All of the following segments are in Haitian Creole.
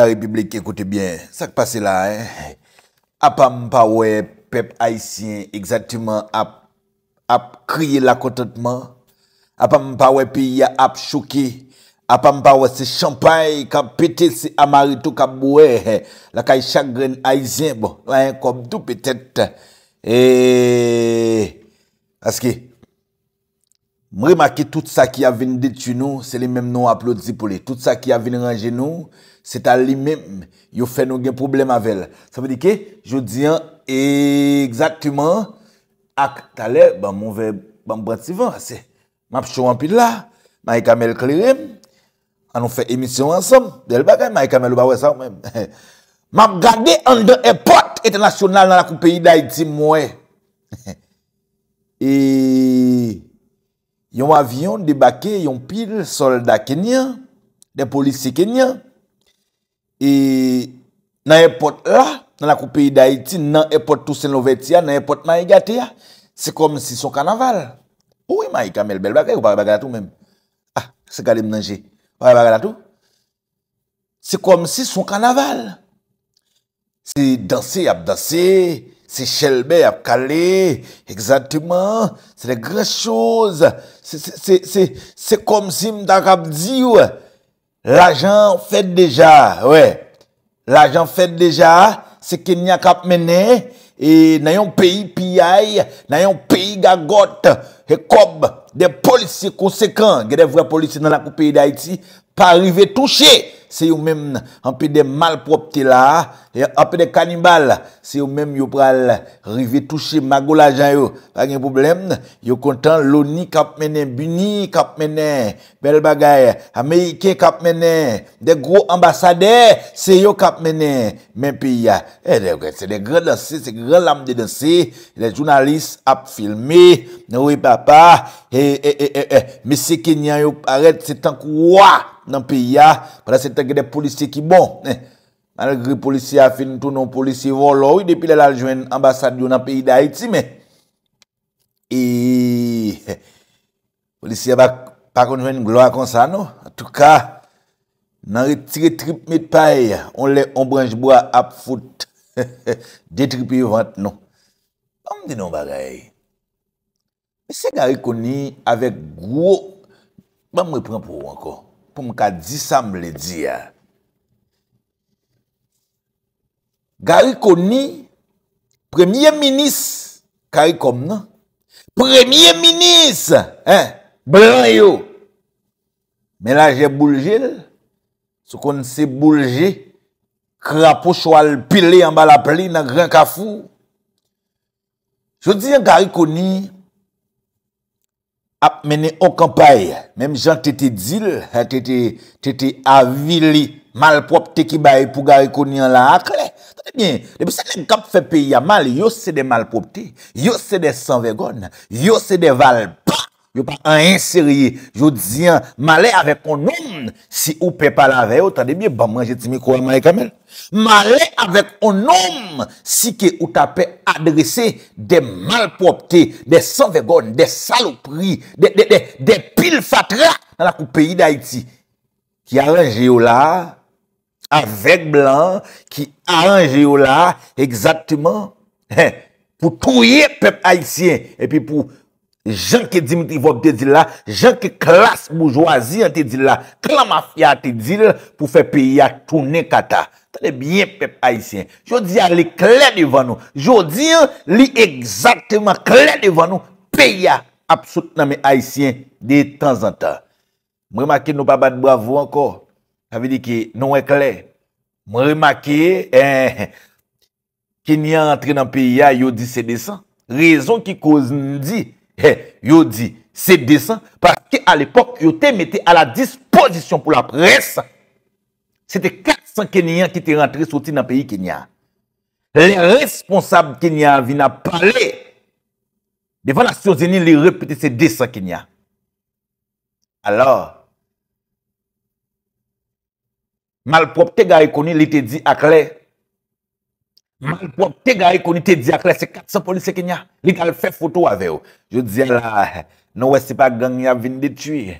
la République, écoutez bien, ça qui passe là, hein? à pas ouais, peuple haïtien, exactement, à, ap crier la contentement, à pas ouais, pays à choquer, à pas ouais, c'est champagne, qui pété, c'est amarito, qui boué, hein. la caille chagrin haïtien, bon, ouais hein, comme tout peut-être, et, parce que, Mre maki tout sa ki a ven detu nou, se li menm nou aplodi pou li. Tout sa ki a ven range nou, se ta li menm, yo fe nou gen problem avel. Sa mwen di ke? Je di an, eee, gzaktouman, ak tale, ba mwen ve, ba mwen bret sivan, se. Map chou an pi la, ma e kamel kli rem, an nou fe emisyon ansom, del bagay, ma e kamel ou ba we sa ou menm. Map gade an de epot etanasyonal nan lakou peyi da iti mwen. Eee... Yon avyon debake, yon pil soldat kenyan, de polisi kenyan, e nan epot la, nan akou peyi da iti, nan epot tou senoveti ya, nan epot maye gati ya, se kom si son kanaval. Ou e maye kamel bel bagay, ou bagay bagay atou men. Ah, se gade mnenje, bagay bagay atou. Se kom si son kanaval. Se danse ap danse, Se chèl bè ap kalè, ekzantiman, se de gre chòz, se kom si mta kap dziv, l'ajan fèd deja, wè, l'ajan fèd deja, se kenyak ap menè, e nan yon peyi piyay, nan yon peyi gagot, ekob, de polisi konsekant, gede vwe polisi nan lakou peyi da iti, pa rive touche, c'est eux même, un peu des malpropres là, un peu des cannibales, c'est eux même ils pral arriver toucher mago l'argent, pas de problème, ils content, l'ONI cap mené, Buni cap mené, belle bagaille, Américain cap mené, des gros ambassadeurs, c'est eux cap mené, même pays, eh, c'est des grands danseurs, c'est des grands lames de danser, les journalistes a filmé, oui papa, et, eh, et, eh, et, et, mais c'est Kenyan, yo arrête c'est un quoi? nan pi ya, prase teke de polisi ki bon man al gri polisi a fin tou non, nan polisi volo depi lal jwen ambasad yo nan pi da iti me eee polisi a bak pa kon jwen gloa kon sa no an tou ka nan re tri tripe mi paye on le ombranj bo a ap foot de tripe yo vant non an di nan bagay se ga re koni avek gwo ban mre pren pou anko koum ka disam le diya. Gari koni, premye minis, kari kom nan, premye minis, blan yo, mela je boulje, sou kon se boulje, krapou chou al pile yon bala ple, nan gran kafou. Chou diyan gari koni, ap mene okampay, mem jan tete dil, tete eh, avili, malpropte ki bay pou gari konyon la akle. Tote bine, depo se lem kap fe peyi a mal, yo se de malpropte, yo se de sanvegon, yo se de val. yo pa an inserye, yo diyan, ma le avèk an om, si ou pe palave, ou ta demye, ba manje ti mi kouan manye kamel, ma le avèk an om, si ke ou ta pe adrese, de malpropte, de sanvegon, de salopri, de pil fatra, nan la kou peyi d'Haïti, ki aranje yo la, avèk blan, ki aranje yo la, egzatman, pou touye pep Haïtien, epi pou, Jan ke di mi te vop te di la, jan ke klas moujwazi an te di la, klan mafya an te di la pou fe peyi a toune kata. Tade byen pepe Haitien, jodi a li kler devan nou, jodi a li ekzakteman kler devan nou, peyi a apsout nan me Haitien dey tanzantan. Mre maki nou pa bat bravo anko, kave di ki nou e kler. Mre maki, eee, ki ni a rentre nan peyi a, yo di se desan. Rezon ki koz mdi, Eh, yo di, se desan, parce que à l'époque, yo te mette à la disposition pour la presse. C'était 400 Kenyans qui étaient rentrés sortis dans le pays kenyan. Les responsables kenyans vena parler devant la Sion Zénile et répéter ces dessins kenyans. Alors, malpropre te ga y koni l'été dit à clé Mal pou ap te ga e koni te di ak lese 400 polise kenya. Li kal fè foto avè ou. Jou dize la, nou wè se pa gang ya vin ditui.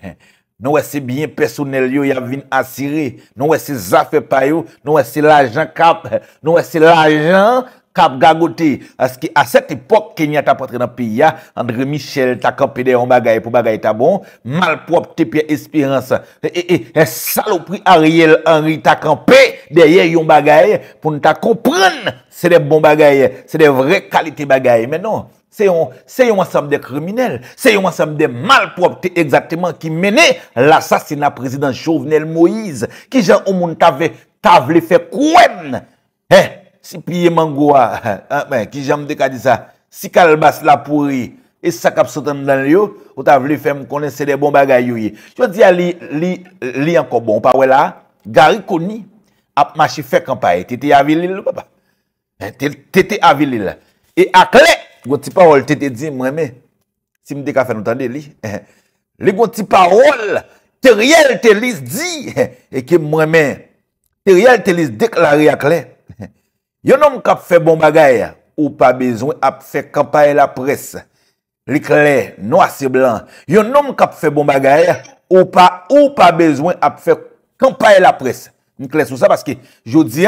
Nou wè se biyen personel yo ya vin asiri. Nou wè se zafè pa yo. Nou wè se la jan kap. Nou wè se la jan... Kap gagote Aski a set epok kenya ta patre nan piya Andre Michel ta kampe de yon bagay pou bagay ta bon Malprop te pi espirans e, e, e, e salopri Ariel Henry ta kampe Deye yon bagay pou nou ta kompren Se de bon bagay Se de vre kalite bagay Menon Se yon asam de kriminel Se yon asam de malprop te ekzatiman ki mene L'assasina prezident Chauvenel Moïse Ki jan ou moun ta ve Ta vle fe kwen Eh Si piye man gwa, ki jan m de ka di sa, si kal bas la pouri, e sak ap sotan nan yo, ou ta vle fèm konen sede bon bagay yoye. Jwa di a li, li anko bon, pa wè la, gari koni ap machi fèk an pa e, tete avilil, wè pa, eh, tete avilil. E ak lè, gò ti parol tete di mwè mè, si m de ka fèm noutande li, eh, eh. li gò ti parol, te riyel te lis di, e ke mwè mè, te riyel te lis dek la ri ak lè, Yon homme qui fait bon bagay ou pas besoin à faire campagne la presse. L'éclair noir et blanc. Yon homme qui fait bon bagay ou pas ou pas besoin à faire campagne la presse. M'clair sur ça parce que je dis,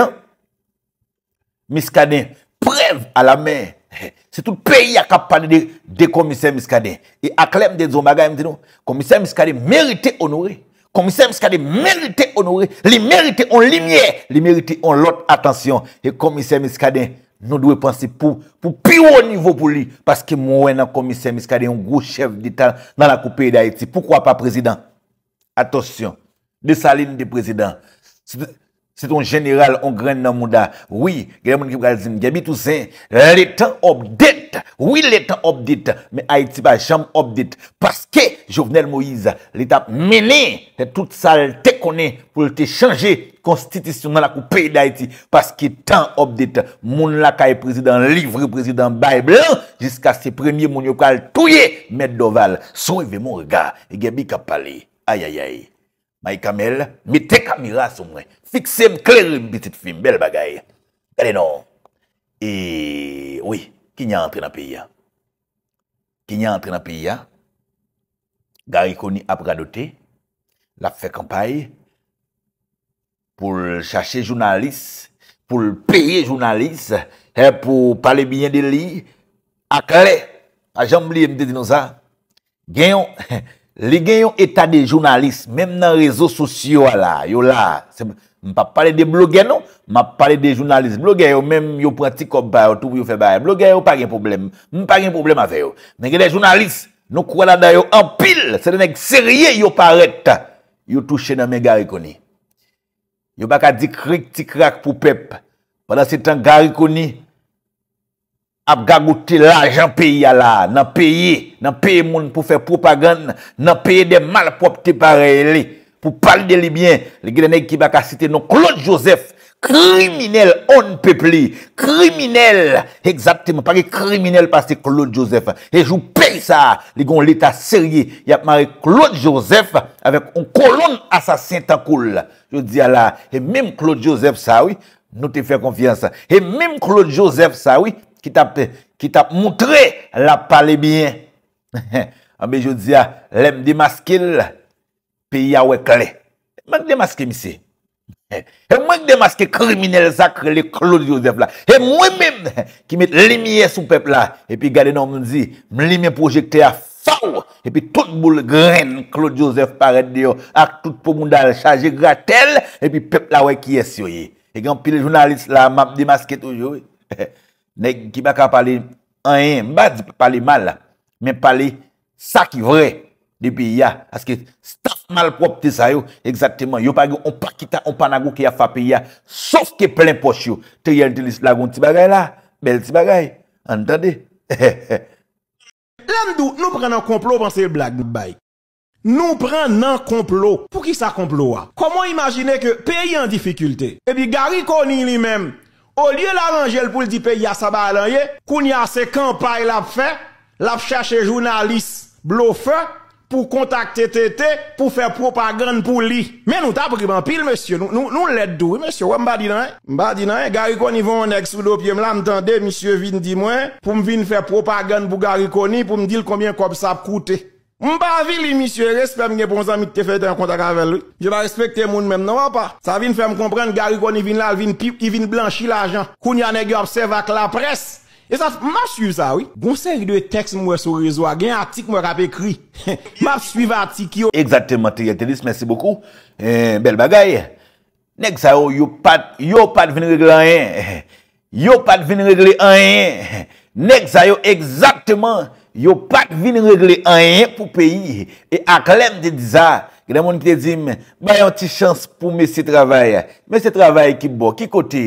Miskadé, preuve à la main. C'est tout pays qui a parlé de, de commissaire Miskadé. Et à de zon il dit non, commissaire Miskadin méritait honoré. Komise Miskade merite onore, li merite on limye, li merite on lot atansyon. E komise Miskade nou dwe pansi pou piwo nivou pou li. Paske mwen an komise Miskade yon gwo chev ditan nan la koupei de Haiti. Poukwa pa prezident? Atonsyon. Desaline de prezident. Sito geniral on gren nan moun da. Oui, gèlè moun ki pral zin. Gèlè moun ki pral zin. Lè tan obdite. Oui lè tan obdite. Mè Haïti pa chanm obdite. Paske Jovenel Moïse lè tap menè. Tè tout sal te konè pou lè te chanje. Konstitisyon nan la koupèy d'Haïti. Paske tan obdite. Moun laka e prezident livre, prezident bay blan. Jiska se premi moun yo kal touye. Mè doval. Sou ve moun rega. Gèlè moun ki pral zin. Ayayay. Mai kamel, mi te kamira sou mwen. Fiksem klerib bitit film, bel bagay. Gale nou. E, oui, ki nye antre na piya. Ki nye antre na piya. Gari koni ap gadote. Lap fe kampay. Poul chache jounalis. Poul peye jounalis. Poul pale bine de li. A kare. A jamb li mde dinoza. Ganyon. les gens état des journalistes, même dans les réseaux sociaux, là, yo là, je pas parler des blogueurs, non, je parler des journalistes. Blogueurs, même, yo pratique comme ça, tout pour faire ça. Blogueurs, pas de problème. n'ont pas de problème avec eux. Mais les journalistes, nous croyons là-dedans, en pile, c'est un nègres sérieux, yo paraît, yo touché dans mes gariconi. Yo pas qu'à dire cric, tic, crac pour pep. Pendant ce temps, gariconi. ap gagouti la jan peyi ala, nan peyi, nan peyi moun pou fè propagande, nan peyi de malprop te pare li, pou pal de libyen, li gwenèk ki baka site nou Claude Joseph, kriminel, on pepli, kriminel, egzapte moun, pa ge kriminel pa se Claude Joseph, e jou peyi sa, li gwen l'eta serye, yap mare Claude Joseph, avèk on kolon asasintakoul, yo di ala, e mèm Claude Joseph sa wè, nou te fè konfiansa, e mèm Claude Joseph sa wè, ki tap moutre la pale miye. A be, yo dzi a, lem dimaskil, pi ya wekle. Mwen dimaskil mi se. E mwen dimaskil kriminele zakre le Claude Joseph la. E mwen mwen, ki met limiye sou pepla, e pi gade nan moun zi, mwen limiye projekte a faw, e pi tout moun gren, Claude Joseph paret diyo, ak tout pou moun dal chaje gratel, e pi pepla weke yes yo ye. E gen, pi ljounalist la, mwen dimaskil toujou, e pepe, Nè kibaka pale an en, mbadi pale mal la, men pale sa ki vre, debi ya, aske staf mal propte sa yo, egzatman, yo pa ge, on pa kita, on pa nagou ki ya fapi ya, sos ke plen poch yo, te yel di li slagon ti bagay la, bel ti bagay, antade. Landou, nou pre nan komplo panse yil blag lout bay, nou pre nan komplo, pou ki sa komplo a? Koman imagine ke peyi an difikulte, ebi gari koni li menm, Au lieu l'arranger pour le dire pays à y a c'est campagne l'a fait, l'a cherché journaliste bluffeur pour contacter Tete, pour faire propagande pour lui. Mais nous t'as pris en pile, monsieur. Nous, nous, nous l'aide d'où, monsieur. Ouais, m'ba dit non, m'ba dit non, Gary Koni va en ex sous pied, m'tendez, monsieur, vin dit moi, pour m'vin faire propagande pour Gary Koni, pour me dire combien comme ça coûte. Mba vi li misye, respe m gen bon zami te fey ten kontak avel. Je ba respekte moun men nou a pa. Sa vin fe m komprende gari koni vin lal vin pip ki vin blanchi la jan. Kouni ane ge obsev ak la pres. E sa ma suyve sa oui. Gon se yi dewe tekst mwe sou rezo a gen atik mwe rap ekri. Map suyve atik yo. Eksatèmante Yatelis, mèsi boku. Eh, bel bagay. Nèk sa yo, yo pat vin regle an yen. Eh. Yo pat vin regle an yen. Eh. Nèk sa yo, eksatèmante. Yo pat vin regle an yen pou peyi E aklem de diza Gde moun ki te zim Bayan ti chans pou mesi travay Mesi travay ki bo ki kote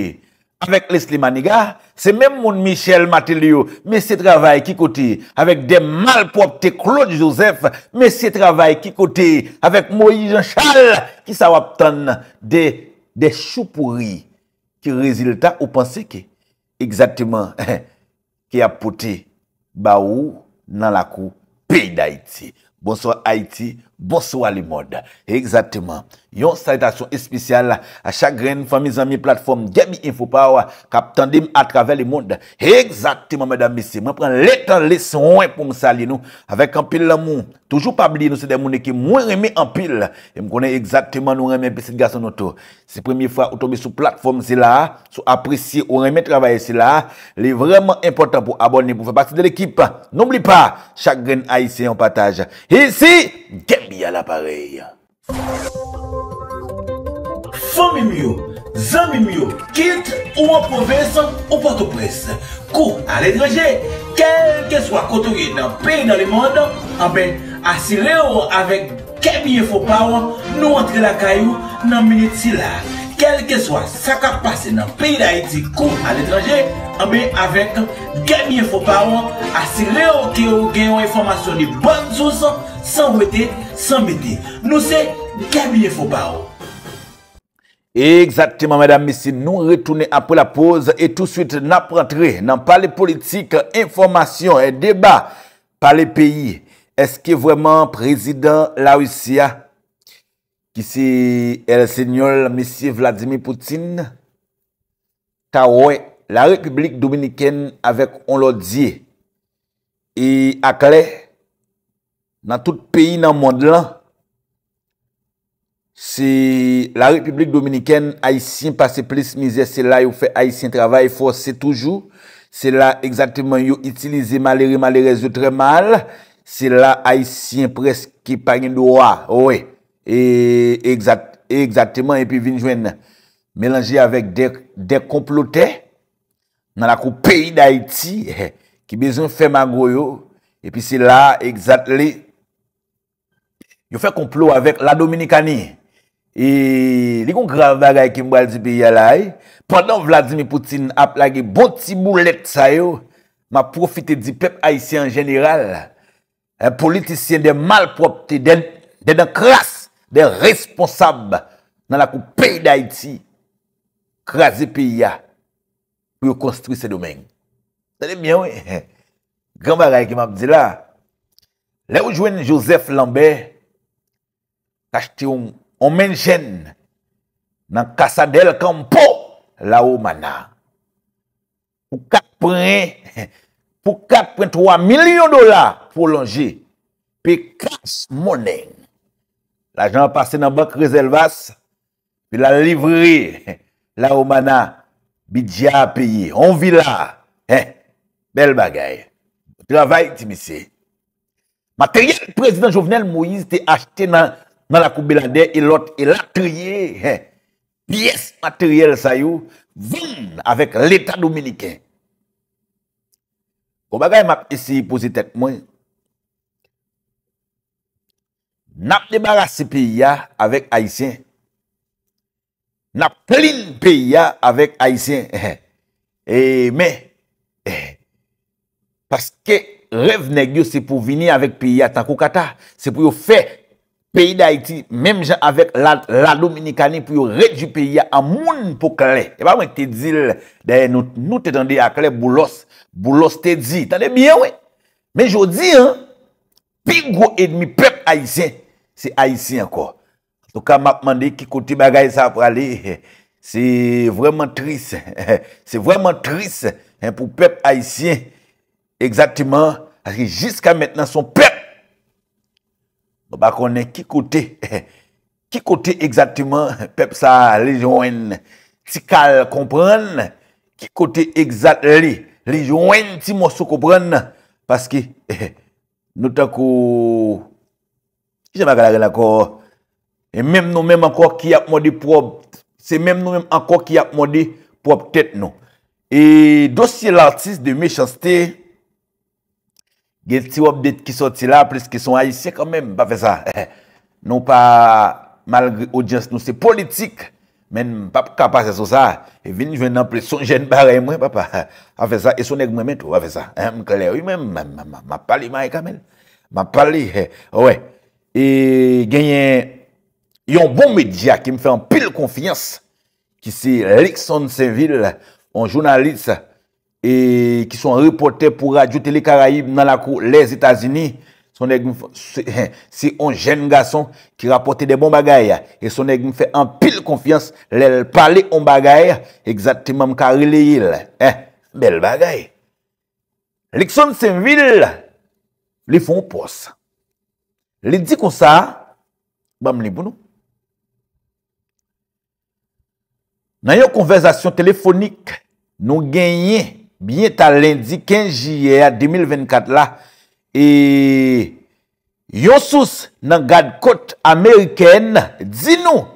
Awek leslimaniga Se men moun Michel Matelio Mesi travay ki kote Awek de mal popte Claude Joseph Mesi travay ki kote Awek Moïse Jean Charles Ki sa wap ton de choupouri Ki rezilta ou pense ki Eksatiman Ki apote Ba ou nan lakou pey da iti. Bon so a iti, Bonsoir les modes Exactement. Yon salutation spéciale à chaque grain famille, amis, plateforme, Gabi Info Power, Captain à travers le monde. Exactement, mesdames, messieurs. Je prends le temps, les soins pour me saluer nous. Avec un pile Toujours pas oublier, nous, c'est des gens qui moins remis en pile. Et me connais exactement, nous remet petit garçon auto. C'est première fois, où tombe sur plateforme, c'est là. Sous apprécier, on remet travailler, c'est là. Les vraiment important pour abonner, pour faire partie de l'équipe. N'oublie pas, chaque A ici on partage. Ici, Gabi Bi al aparel Fon mi myo Zan mi myo Kit ou wap provenso Ou pato pres Kou al edreje Kel ke swa koutouge nan pey nan li moun ah Ame asire ou avek ke miye founbawa Nou antre la kayou nan minit si laf Kelke swa sa ka pase nan peyi la iti kou al etranje, anbe avek genye fopawon asire ou ke ou genye ou informasyon li bon sou san, san weti, san meti. Nou se genye fopawon. Eksaktiman, mèdame, si nou retoune apè la pose, e tout suite nap rentre nan pale politik, informasyon e debat pale peyi, eske vwèman prezident la usia? ki se el senyol Mr. Vladimir Poutine, ta wè, la Republik Dominikèn, avèk on lo diye, e ak lè, nan tout peyi nan mond lan, se la Republik Dominikèn, Aisyen pase plis mizè, se la yon fè Aisyen travè, fò se toujou, se la exaktèman yon itilize malè, malè, malè, zè trè malè, se la Aisyen preskè pa gen do wè, wè, E ekzatman E pi vinjwen Melanje avèk dek komplote Nan akou peyi d'Haïti Ki bezon fè magroyo E pi se la Ekzat li Yo fè komplot avèk la Dominikani E ligon kravag Ay kimbal di pi yalay Pendan Vladimir Poutine ap lage Bon ti mou let sa yo Ma profite di pep Haïti en general En politisyen de malprop Te den kras de responsab nan la kou peyi da iti, krasi peyi ya, pou yo konstri se domen. Se de mwen, gamba ray ki mabdi la, le oujwen Joseph Lambert, kache te ou menjen, nan kasa del kan pou la ou manan. Pou 4.3 milyon dola pou lonje, pe kras mounen, La jan pase nan bank rezervas, pi la livre la omana bi diya peyi. On vi la, bel bagay. Travay ti mi se. Materyel prezident Jovenel Moïse te achte nan la kou Belande, ilot ilatriye. Pies materyel sayou, voun avèk l'Etat Dominikè. O bon bagay mak ese yi posi tek mwen, Nap debarase piya avèk Aisyen. Nap plin piya avèk Aisyen. Eh, Emen. Eh, paske revne gyo se pou vini avèk piya tankou kata. Se pou yo fe piyi d'Aiti. Mem jen avèk la dominikani pou yo rejji piya amoun pou kle. Eman mwen te dizil de nou te tende akle boulos. Boulos te dizi. Tande bien we. Men jodi an. Pigou edmi pep Aisyen. Se Aisyen akor. Tou ka mapman de ki kote bagay sa prale. Se vreman tris. Se vreman tris. Pou pep Aisyen. Eksatiman. Aske jiska metnan son pep. Nou bakonnen ki kote. Ki kote eksatiman. Pep sa lejounen. Si kal kompran. Ki kote eksat li. Lejounen si monsou kompran. Paske. Nou tako... Je m'agalage lakor, e mem nou mem anko ki ap modi prob, se mem nou mem anko ki ap modi prob tet nou. E dosye l'artiste de mechansté, gen ti wap det ki soti la, pres ki son a yise kanmem, pa fe sa, nou pa, malgr audience nou se politik, men pap kapase sou sa, e vini ven nan preson jen baray mwen, pa fe sa, e son ek mwen men tou, pa fe sa, m kalè, ou mwen, ma pali man e kamel, ma pali, oh, oue, E genyen yon bon midya ki mi fè an pil konfians ki se Lixon Seville, an jounalist, e ki son ripote pou Radio Télé Karaib nan la kou les Etasini, se an jen gason ki rapote de bon bagay, e se an genyen fè an pil konfians lèl pale yon bagay, egzatimam kari le yil. Bel bagay. Lixon Seville, li fon pos. Li di kon sa, bam li bonou. Nan yo konversasyon telefonik, nou genye, bie ta lendi 15 jye a 2024 la, e yon sous nan gadkot Ameriken, di nou,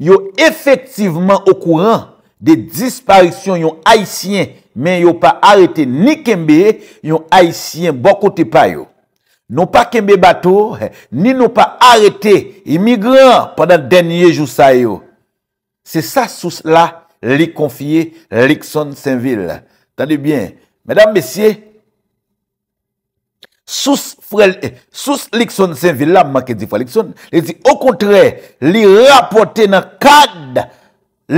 yo efektiveman okouran de disparisyon yon haisyen, men yo pa arete ni kembe yon haisyen bokote pa yo. Nou pa kembe bato, ni nou pa arete imigran pandan denye jou sa yo. Se sa sous la li konfye Lixon-Saint-Ville. Tande bien, mesdames, messieurs, sous eh, Lixon-Saint-Ville, bon, la manke di fwa Lixon, li si o kontre li rapote nan kade,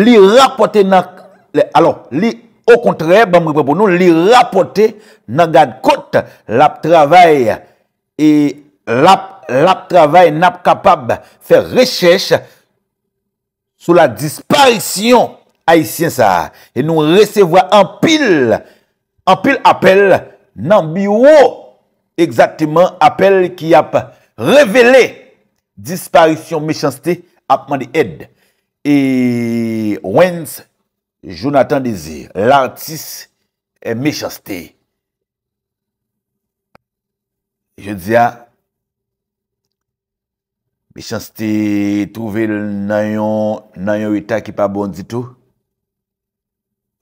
li rapote nan... alo, li o kontre, bamri pepon nou, li rapote nan kade kote lap travaye E lap travay nap kapab fè rechèche sou la disparisyon haïsyen sa. E nou resevwa anpil apel nan biwo apel ki ap revele disparisyon mechansite apman di ed. E wens Jonathan Dizir, lantis mechansite. Je diya, mi chansite trouve nan yon wita ki pa bon ditou.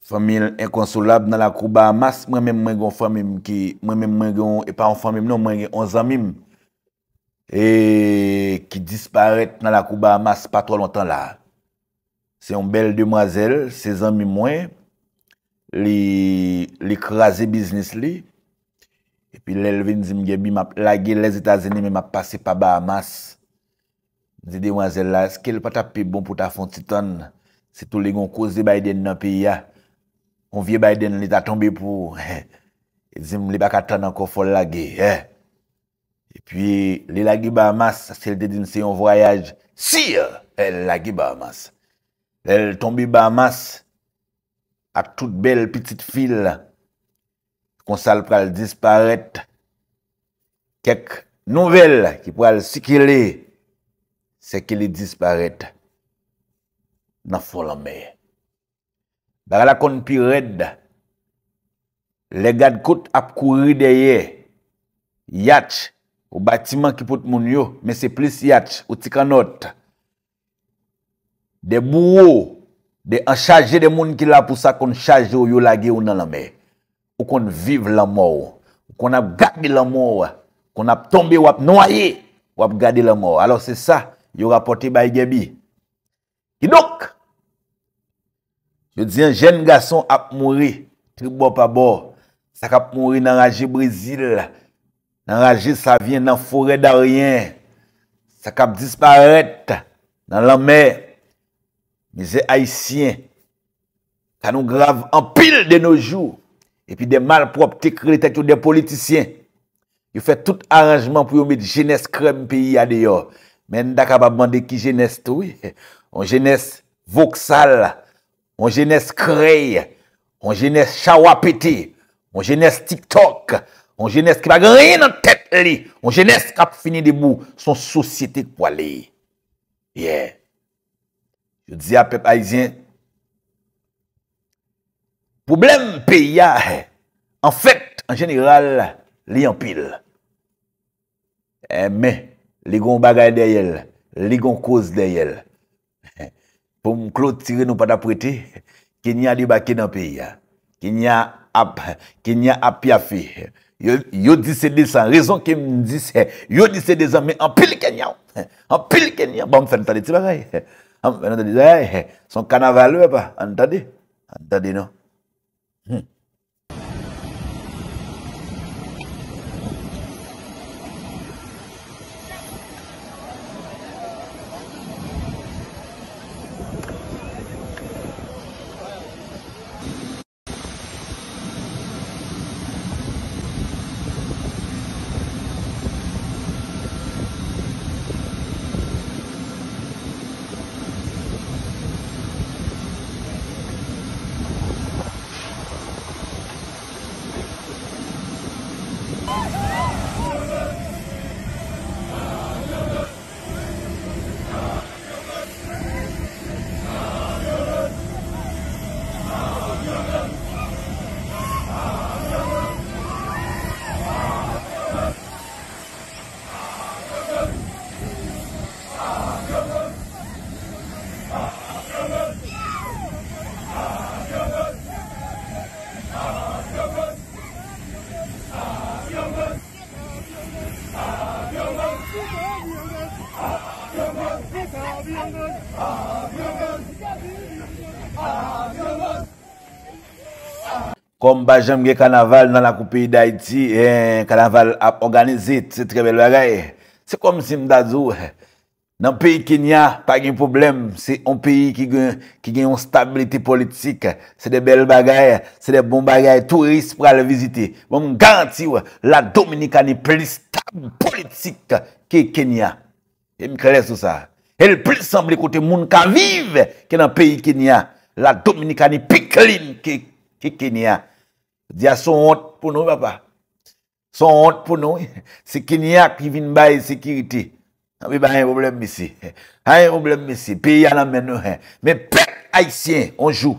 Fomin yon inkonsolab nan la kouba amas, mwen men mwen gen yon fomin ki, mwen men mwen gen yon, e pa yon fomin nou, mwen gen on zanmim. E ki disparet nan la kouba amas pa tro lontan la. Se yon bel demwazel, se zanmim mwen, li krasi biznis li. E pi lèl vin zim gebi ma lage lèl zi tazeni me ma pase pa ba mas. Zide wan zèl la, skèl pata pi bon pou ta fon ti ton. Se tou lèl gon kozi Biden nan pi ya. On vie Biden lèl ta tombe pou. E zim lèl baka ton anko fol lage. E pi lèl lage ba mas. Asèl te din se yon vrayaj. Si! Lèl lage ba mas. Lèl tombe ba mas. Ak tout bel piti fil la. konsal pral disparete, kek nouvel ki pral sikili, sikili disparete, nan folan me. Barada kon pi red, le gad kout ap kou rideye, yatch, ou batiman ki pout moun yo, me se plis yatch, ou tika not, de bouwo, de an chaje de moun ki la pou sa kon chaje yo yo la ge ou nan la me, Ou kon vive la mou. Ou kon ap gagdi la mou. Ou kon ap tombe wap noye wap gadi la mou. Alo se sa, yo rapote baye gebi. Kinok! Yo diyen jen gason ap mouri tribo pa bo. Sak ap mouri nan raje brisil. Nan raje sa vyen nan fore da ryen. Sak ap disparet nan la mer. Mize haisyen. Kan nou grav an pil de nou jou. Et puis des malpropres, des tête des politiciens. Ils font tout arrangement pour mettre jeunesse crème pays à dehors. Mais on capable de demander qui jeunesse tout. On jeunesse voxal, on jeunesse crée, on jeunesse chawapété, on jeunesse TikTok, on jeunesse qui n'a rien en tête, on jeunesse qui a fini debout, son société quoi Yeah. Je dis à peuple haïtien, Poublem pe ya, an fèk, an jenigral, li an pil. Eh, mè, li gong bagay de yèl, li gong kòz de yèl. Pou mklot tire nou pa da pwiti, ki nya di baki nan pe ya, ki nya ap, ki nya ap ya fi. Yo disè disan, rezon ki mn disè, yo disè disan, mè an pil kenyaw, an pil kenyaw, bè bon, m fè ntade ti bagay. An ntade, son kanaval, an ntade, an ntade nou. Hmm. kom bajem ge kanaval nan lakou peyi da iti, e, eh, kanaval ap organizit, se tre bel bagay, se kom si mdadzo, eh, nan peyi Kenya, pa gen problem, se on peyi ki gen, ki gen yon stabiliti politik, eh, se de bel bagay, se de bon bagay, tou ris pra le vizite, mwen bon, ganti wè, la Dominika ni plistab politik, ki Kenya, e mi kre sou sa, el plis samble kote moun kan vive, ki nan peyi Kenya, la Dominika ni piklin ki Kenya, Di a son honte pou nou, bapa. Son honte pou nou. Se kenyak yi vin baye sekiriti. Awe ah ba, an yi problem, missi. An yi problem, missi. Peya nan men nou. Men pek, aisyen, on jou.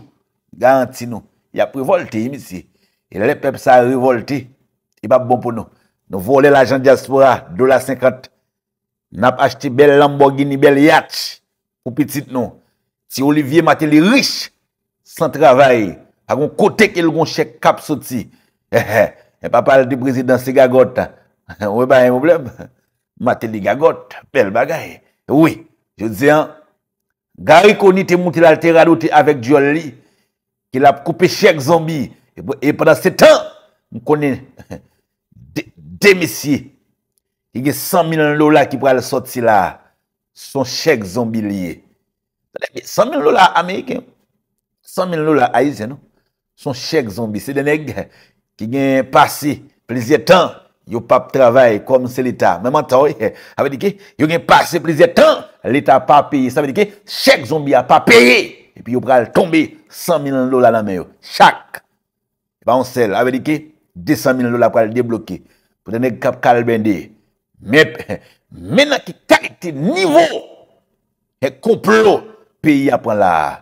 Garanti nou. Yi ap revolti, missi. E le pep sa revolti. Yi pa bon pou nou. Nou vole l'ajan diaspora, dola 50. Nap achte bel Lamborghini, bel Yatch. Ou petit nou. Si Olivier Maté li riche, san travaye. Agon kote ke lgon chèk kap soti. E pa pale di prezidansi gagote. Ou e baye mwoblèm. Mate di gagote. Bel bagay. Ou e. Je zè an. Garikouni te mwoutilal te radote avek Diol li. Ki la pou koupe chèk zombi. E pwè pendant se tan. Mw konen. Demisye. Ige 100.000 lola ki prale soti la. Son chèk zombi li. 100.000 lola amèyke. 100.000 lola aizye nou. Son chèk zombi, se denèk, ki gen pasi plizye tan, yo pap travay kom se l'Etat. Mèm anta wè, avè di ki, yo gen pasi plizye tan, l'Etat pa paye. Sa vè di ki, chèk zombi a pa paye, epi yo pral tombe 100.000 lola nan mè yo. Chak, pa e ansel, avè di ki, 200.000 lola pral deblokye. Pou denèk kap kalbende, mèp, mèna ki karite nivou, e kouplo paye apan la a.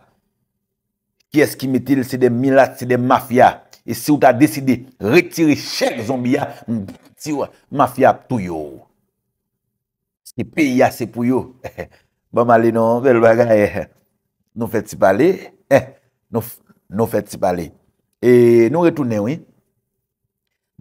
Ki eski metil se de milat, se de mafya. E si ou ta deside, retiri chek zombi ya, tiwa mafya ap tou yo. Se pe yase pou yo. Bon mali nou, vel bagay. Nou fèt si pali. Nou non fèt si pali. E nou retounen ou.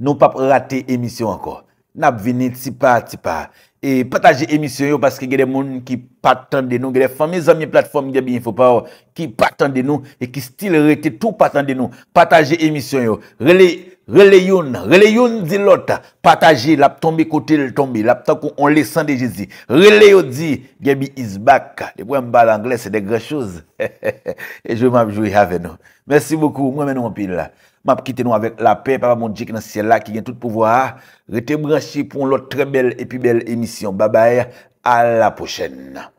Nou pap rate emisyon anko. Nap vini ti pa, ti pa. et partager émission parce qu'il y a des gens qui partent de nous, il y a des familles, amis, plateformes, il bien faut pas, qui partent de nous et qui style rester tout partant de nous. Partager émission yo. Relay, relay yon, relay yon dit l'autre. Partager, la tomber côté le tomber, la qu'on on descend de Jésus. Relay yo dit, Gabi is back. Des poèmes bal anglais, c'est des grandes choses. et je m'appuie avec nous. Merci beaucoup. Moi, maintenant, on pile là. m'a quitté nous avec la paix, papa mon Dieu qui est dans ciel là, qui a tout pouvoir. Restez branché pour l'autre très belle et plus belle émission. Bye bye, à la prochaine.